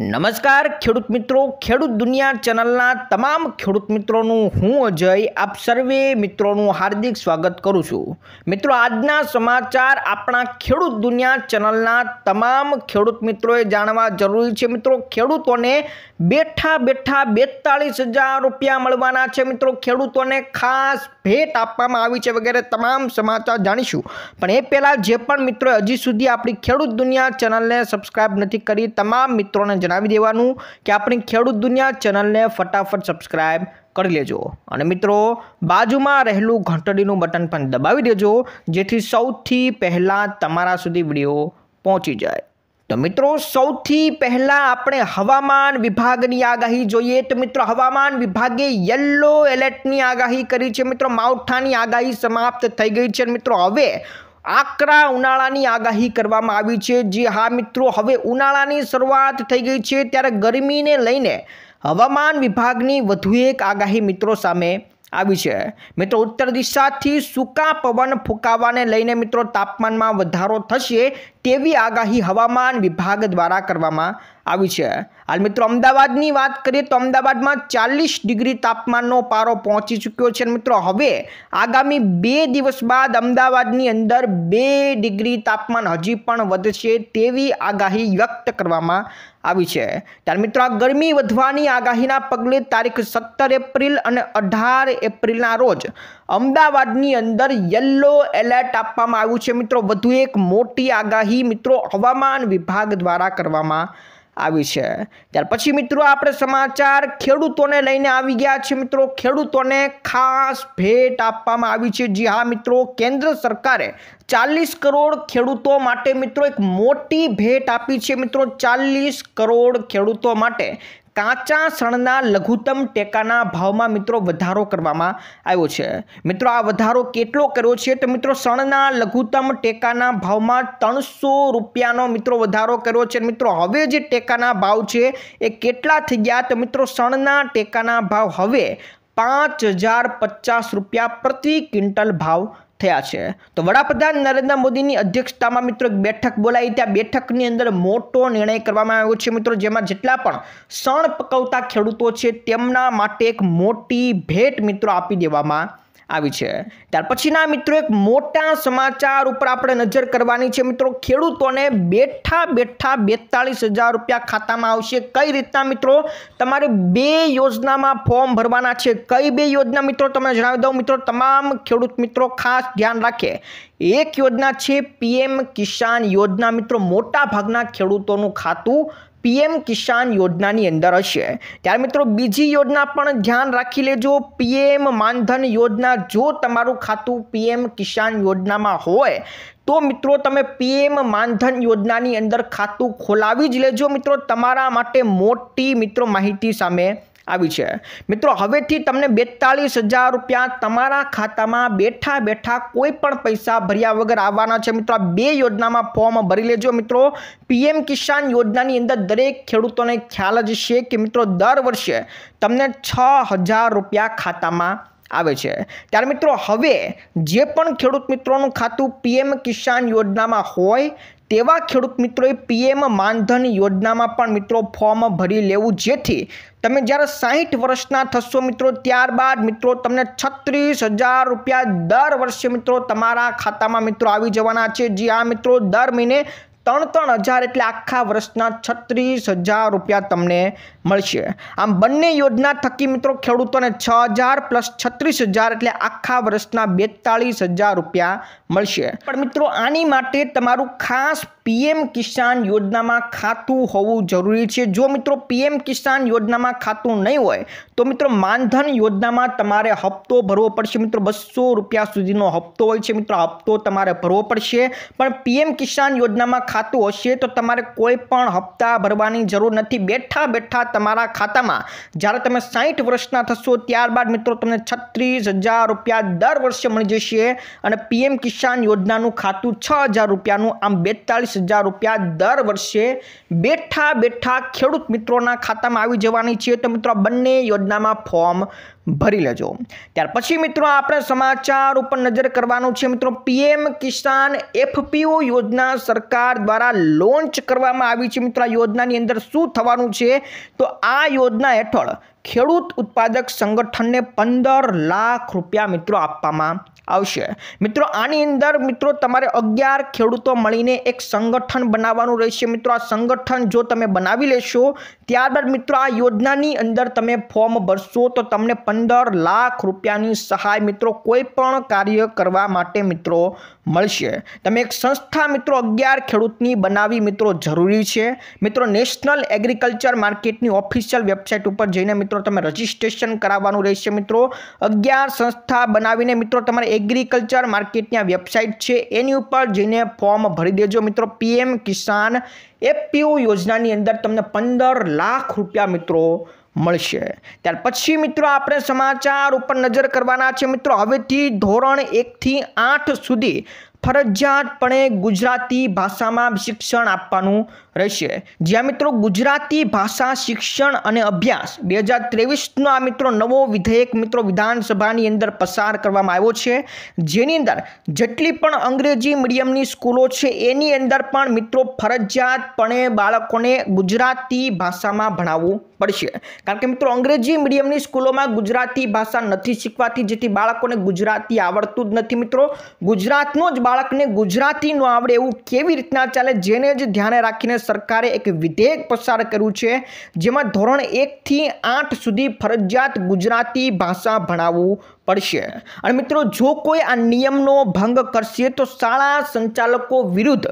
નમસ્કાર ખેડૂત મિત્રો ખેડૂત દુનિયા ચેનલના તમામ ખેડૂત મિત્રોનું હું અજય આપ સર્વે મિત્રોનું હાર્દિક સ્વાગત કરું છું મિત્રો આજના સમાચાર આપણા ખેડૂત દુનિયા ચેનલના તમામ ખેડૂત મિત્રોએ જાણવા જરૂરી છે મિત્રો ખેડૂતોને બેઠા બેઠા બેતાળીસ હજાર રૂપિયા મળવાના છે મિત્રો ખેડૂતોને ખાસ ભેટ આપવામાં આવી છે વગેરે તમામ સમાચાર જાણીશું પણ એ પહેલાં જે પણ મિત્રો હજી સુધી આપણી ખેડૂત દુનિયા ચેનલને સબસ્ક્રાઈબ નથી કરી તમામ મિત્રોને જણાવી દેવાનું કે આપણી ખેડૂત દુનિયા ચેનલને ફટાફટ સબસ્ક્રાઈબ કરી લેજો અને મિત્રો બાજુમાં રહેલું ઘંટડીનું બટન પણ દબાવી દેજો જેથી સૌથી પહેલાં તમારા સુધી વિડીયો પહોંચી જાય તો મિત્રો સૌથી પહેલાં આપણે હવામાન વિભાગની આગાહી જોઈએ તો મિત્રો હવામાન વિભાગે યલો એલર્ટની આગાહી કરી છે મિત્રો માવઠાની આગાહી સમાપ્ત થઈ ગઈ છે મિત્રો હવે આકરા ઉનાળાની આગાહી કરવામાં આવી છે જે હા મિત્રો હવે ઉનાળાની શરૂઆત થઈ ગઈ છે ત્યારે ગરમીને લઈને હવામાન વિભાગની વધુ એક આગાહી મિત્રો સામે આવી છે મિત્રો ઉત્તર દિશાથી સૂકા પવન ફૂંકાવાને લઈને મિત્રો તાપમાનમાં વધારો થશે તેવી આગાહી હવામાન વિભાગ દ્વારા કરવામાં આવી છે હાલ મિત્રો અમદાવાદની વાત કરીએ તો અમદાવાદમાં ચાલીસ ડિગ્રી તાપમાનનો પારો પહોંચી ચૂક્યો છે મિત્રો હવે આગામી બે દિવસ બાદ અમદાવાદની અંદર બે ડિગ્રી તાપમાન હજી પણ વધશે તેવી આગાહી વ્યક્ત કરવામાં આવી છે ત્યારે મિત્રો આ ગરમી વધવાની આગાહીના પગલે તારીખ સત્તર એપ્રિલ અને અઢાર એપ્રિલના રોજ અમદાવાદની અંદર યલો એલર્ટ આપવામાં આવ્યું છે મિત્રો વધુ એક મોટી આગાહી આગાહી મિત્રો હવામાન વિભાગ દ્વારા કરવામાં આવી છે ત્યાર પછી મિત્રો આપણે સમાચાર ખેડૂતોને લઈને આવી ગયા છે મિત્રો ખેડૂતોને ખાસ ભેટ આપવામાં આવી છે જી હા મિત્રો કેન્દ્ર સરકારે ચાલીસ કરોડ ખેડૂતો માટે મિત્રો એક મોટી ભેટ આપી છે મિત્રો ચાલીસ કરોડ ખેડૂતો માટે કાચા શણના લઘુત્તમ ટેકાના ભાવમાં મિત્રો વધારો કરવામાં આવ્યો છે મિત્રો આ વધારો કેટલો કર્યો છે તો મિત્રો શણના લઘુત્તમ ટેકાના ભાવમાં ત્રણસો રૂપિયાનો મિત્રો વધારો કર્યો છે મિત્રો હવે જે ટેકાના ભાવ છે એ કેટલા થઈ ગયા તો મિત્રો શણના ટેકાના ભાવ હવે પાંચ હજાર પચાસ રૂપિયા પ્રતિ ક્વિન્ટલ ભાવ થયા છે તો વડાપ્રધાન નરેન્દ્ર મોદીની અધ્યક્ષતામાં મિત્રો એક બેઠક બોલાવી ત્યાં બેઠકની અંદર મોટો નિર્ણય કરવામાં આવ્યો છે મિત્રો જેમાં જેટલા પણ શણ પકવતા ખેડૂતો છે તેમના માટે એક મોટી ભેટ મિત્રો આપી દેવામાં આવી છે ત્યાર પછીના મિત્રો એક મોટા સમાચાર ઉપર આપણે નજર કરવાની છે મિત્રો ખેડૂતોને બેઠા બેઠા બેતાળીસ હજાર રૂપિયા ખાતામાં આવશે કઈ રીતના મિત્રો તમારે બે યોજનામાં ફોર્મ ભરવાના છે કઈ બે યોજના મિત્રો તમને જણાવી દઉં મિત્રો તમામ ખેડૂત મિત્રો ખાસ ધ્યાન રાખે એક યોજના છે પીએમ કિસાન યોજના મિત્રો મોટા ભાગના ખેડૂતોનું ખાતું પીએમ કિસાન યોજનાની અંદર હશે ત્યારે મિત્રો બીજી યોજના પણ ધ્યાન રાખી લેજો પીએમ માનધન યોજના જો તમારું ખાતું પીએમ કિસાન યોજનામાં હોય તો મિત્રો તમે પીએમ માનધન યોજનાની અંદર ખાતું ખોલાવી જ લેજો મિત્રો તમારા માટે મોટી મિત્રો માહિતી સામે આવી છે મિત્રો હવેથી તમને બેતાલીસ હજાર રૂપિયા તમારા ખાતામાં બેઠા બેઠા કોઈ પણ પૈસા ભર્યા વગર આવવાના છે મિત્રો આ બે યોજનામાં ફોર્મ ભરી લેજો મિત્રો પીએમ કિસાન યોજનાની અંદર દરેક ખેડૂતોને ખ્યાલ જ છે કે મિત્રો દર વર્ષે તમને છ હજાર રૂપિયા ખાતામાં આવે છે ત્યારે મિત્રો હવે જે પણ ખેડૂત મિત્રોનું ખાતું પીએમ કિસાન યોજનામાં હોય તેવા ખેડૂત મિત્રોએ પીએમ માનધન યોજનામાં પણ મિત્રો ફોર્મ ભરી લેવું જેથી તમે જ્યારે સાહીઠ વર્ષના થશો મિત્રો ત્યારબાદ મિત્રો તમને છત્રીસ હજાર રૂપિયા દર વર્ષે મિત્રો તમારા ખાતામાં મિત્રો આવી જવાના છે જે આ મિત્રો દર મહિને ત્રણ ત્રણ હજાર એટલે આખા વર્ષના છત્રીસ હજાર રૂપિયા તમને મળશે આમ બંને યોજના થકી મિત્રો ખેડૂતોને છ હજાર પ્લસ છત્રીસ હજાર એટલે આખા વર્ષના બેતાળીસ હજાર રૂપિયા મળશે પણ મિત્રો આની માટે તમારું ખાસ પીએમ કિસાન યોજનામાં ખાતું હોવું જરૂરી છે જો મિત્રો પીએમ કિસાન યોજનામાં ખાતું નહીં હોય તો મિત્રો માનધન યોજનામાં તમારે હપ્તો ભરવો પડશે મિત્રો બસો રૂપિયા સુધીનો હપ્તો હોય છે મિત્રો હપ્તો તમારે ભરવો પડશે પણ પીએમ કિસાન યોજનામાં ખાતું હશે તો તમારે કોઈ પણ હપ્તા ભરવાની જરૂર નથી બેઠા બેઠા તમારા ખાતામાં જ્યારે તમે સાહીઠ વર્ષના થશો ત્યારબાદ મિત્રો તમને છત્રીસ રૂપિયા દર વર્ષે મળી જશે અને પીએમ કિસાન યોજનાનું ખાતું છ રૂપિયાનું આમ બેતાલીસ રૂપિયા દર વર્ષે બેઠા બેઠા ખેડૂત મિત્રોના ખાતામાં આવી જવાની છે તો મિત્રો બંને યોજના uma Mapoma ભરી લેજો ત્યાર પછી મિત્રો આપણે સમાચાર ઉપર નજર કરવાનું છે મિત્રો પીએમ કિસાન એફપીઓ યોજના સરકાર દ્વારા લોન્ચ કરવામાં આવી છે મિત્રો આ યોજનાની અંદર શું થવાનું છે તો આ યોજના હેઠળ ખેડૂત ઉત્પાદક સંગઠનને પંદર લાખ રૂપિયા મિત્રો આપવામાં આવશે મિત્રો આની અંદર મિત્રો તમારે અગિયાર ખેડૂતો મળીને એક સંગઠન બનાવવાનું રહેશે મિત્રો આ સંગઠન જો તમે બનાવી લેશો ત્યારબાદ મિત્રો આ યોજનાની અંદર તમે ફોર્મ ભરશો તો તમને પંદર લાખ રૂપિયાની સહાય મિત્રો કોઈ પણ કાર્ય કરવા માટે મિત્રો મળશે તમે એક સંસ્થા મિત્રો અગિયાર ખેડૂતની બનાવી મિત્રો જરૂરી છે મિત્રો નેશનલ એગ્રીકલ્ચર માર્કેટની ઓફિશિયલ વેબસાઇટ ઉપર જઈને મિત્રો તમે રજિસ્ટ્રેશન કરાવવાનું રહેશે મિત્રો અગિયાર સંસ્થા બનાવીને મિત્રો તમારે એગ્રીકલ્ચર માર્કેટની આ વેબસાઇટ છે એની ઉપર જઈને ફોર્મ ભરી દેજો મિત્રો પીએમ કિસાન એફપીઓ યોજનાની અંદર તમને પંદર લાખ રૂપિયા મિત્રો મળશે ત્યાર પછી મિત્રો આપણે સમાચાર ઉપર નજર કરવાના છે મિત્રો હવેથી ધોરણ એકથી આઠ સુધી ફરજિયાતપણે ગુજરાતી ભાષામાં શિક્ષણ આપવાનું રહેશે જ્યાં મિત્રો ગુજરાતી ભાષા શિક્ષણ અને અભ્યાસ બે હજાર ત્રેવીસનો આ મિત્રો નવો વિધેયક મિત્રો વિધાનસભાની અંદર પસાર કરવામાં આવ્યો છે જેની અંદર જેટલી પણ અંગ્રેજી મીડિયમની સ્કૂલો છે એની અંદર પણ મિત્રો ફરજિયાતપણે બાળકોને ગુજરાતી ભાષામાં ભણાવવું પડશે કારણ કે મિત્રો અંગ્રેજી મીડિયમની સ્કૂલોમાં ગુજરાતી ભાષા નથી શીખવાતી જેથી બાળકોને ગુજરાતી આવડતું જ નથી મિત્રો ગુજરાતનો જ બાળકને ગુજરાતી ન આવડે એવું કેવી રીતના ચાલે જેને જ ધ્યાને રાખીને સરકારે એક વિધેયક પસાર કર્યું છે જેમાં ધોરણ એકથી આઠ સુધી ફરજિયાત ગુજરાતી ભાષા ભણાવવું પડશે અને મિત્રો જો કોઈ આ નિયમનો ભંગ કરશે તો શાળા સંચાલકો વિરુદ્ધ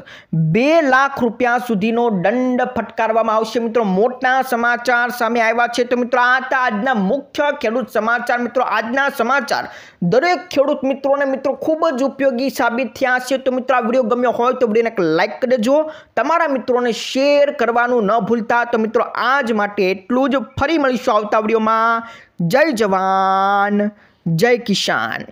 બે લાખ રૂપિયા સુધીનો દંડ ફટકારવામાં આવશે મિત્રો મોટા સમાચાર સામે આવ્યા છે તો મિત્રો આ હતા આજના મુખ્ય ખેડૂત સમાચાર મિત્રો આજના સમાચાર દરેક ખેડૂત મિત્રોને મિત્રો ખૂબ જ ઉપયોગી સાબિત થયા છે તો મિત્રો આ વિડીયો ગમ્યો હોય તો વિડીયોને એક લાઇક કરી દેજો તમારા મિત્રોને શેર કરવાનું ન ભૂલતા તો મિત્રો આજ માટે એટલું જ ફરી મળીશું આવતા વિડીયોમાં જય જવાન જય કિસાન